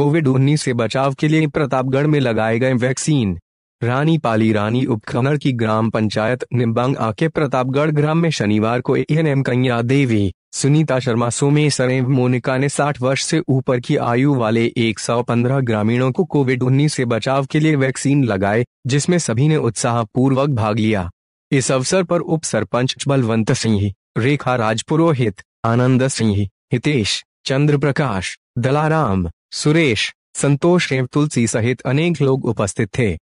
Covid 19 से बचाव के लिए प्रतापगढ़ में लगाए गए वैक्सीन रानी पाली रानी उपखनर की ग्राम पंचायत निम्बांग आके प्रतापगढ़ ग्राम में शनिवार को एम कन्या देवी सुनीता शर्मा सोमे सर मोनिका ने 60 वर्ष से ऊपर की आयु वाले 115 ग्रामीणों को कोविड 19 से बचाव के लिए वैक्सीन लगाए जिसमें सभी ने उत्साहपूर्वक भाग लिया इस अवसर पर उप सरपंच बलवंत सिंह रेखा राजपुरोहित आनंद सिंह हितेश चंद्र प्रकाश दलाराम सुरेश संतोष एवं तुलसी सहित अनेक लोग उपस्थित थे